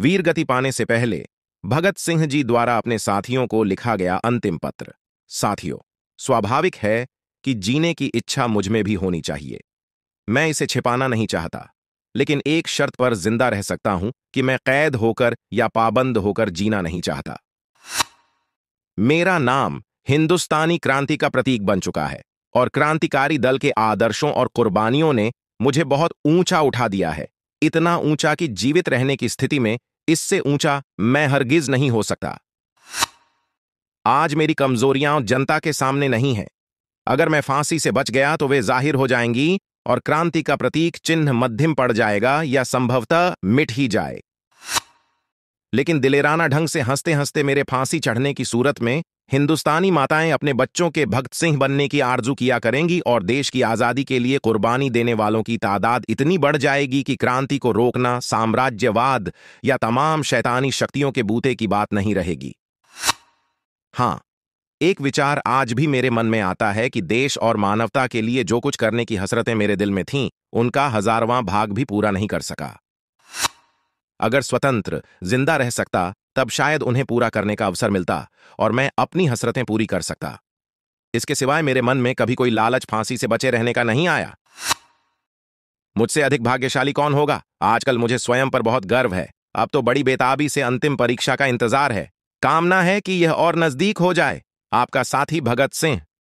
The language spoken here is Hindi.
वीर गति पाने से पहले भगत सिंह जी द्वारा अपने साथियों को लिखा गया अंतिम पत्र साथियों स्वाभाविक है कि जीने की इच्छा मुझमें भी होनी चाहिए मैं इसे छिपाना नहीं चाहता लेकिन एक शर्त पर जिंदा रह सकता हूं कि मैं कैद होकर या पाबंद होकर जीना नहीं चाहता मेरा नाम हिंदुस्तानी क्रांति का प्रतीक बन चुका है और क्रांतिकारी दल के आदर्शों और कुर्बानियों ने मुझे बहुत ऊंचा उठा दिया है इतना ऊंचा कि जीवित रहने की स्थिति में इससे ऊंचा मैं हरगिज नहीं हो सकता आज मेरी कमजोरियां जनता के सामने नहीं है अगर मैं फांसी से बच गया तो वे जाहिर हो जाएंगी और क्रांति का प्रतीक चिन्ह मध्यम पड़ जाएगा या संभवतः मिट ही जाए लेकिन दिलेराना ढंग से हंसते हंसते मेरे फांसी चढ़ने की सूरत में हिंदुस्तानी माताएं अपने बच्चों के भक्त सिंह बनने की आरजू किया करेंगी और देश की आज़ादी के लिए कुर्बानी देने वालों की तादाद इतनी बढ़ जाएगी कि क्रांति को रोकना साम्राज्यवाद या तमाम शैतानी शक्तियों के बूते की बात नहीं रहेगी हां एक विचार आज भी मेरे मन में आता है कि देश और मानवता के लिए जो कुछ करने की हसरतें मेरे दिल में थीं उनका हजारवां भाग भी पूरा नहीं कर सका अगर स्वतंत्र जिंदा रह सकता तब शायद उन्हें पूरा करने का अवसर मिलता और मैं अपनी हसरतें पूरी कर सकता इसके सिवाय मेरे मन में कभी कोई लालच फांसी से बचे रहने का नहीं आया मुझसे अधिक भाग्यशाली कौन होगा आजकल मुझे स्वयं पर बहुत गर्व है अब तो बड़ी बेताबी से अंतिम परीक्षा का इंतजार है कामना है कि यह और नजदीक हो जाए आपका साथी भगत सिंह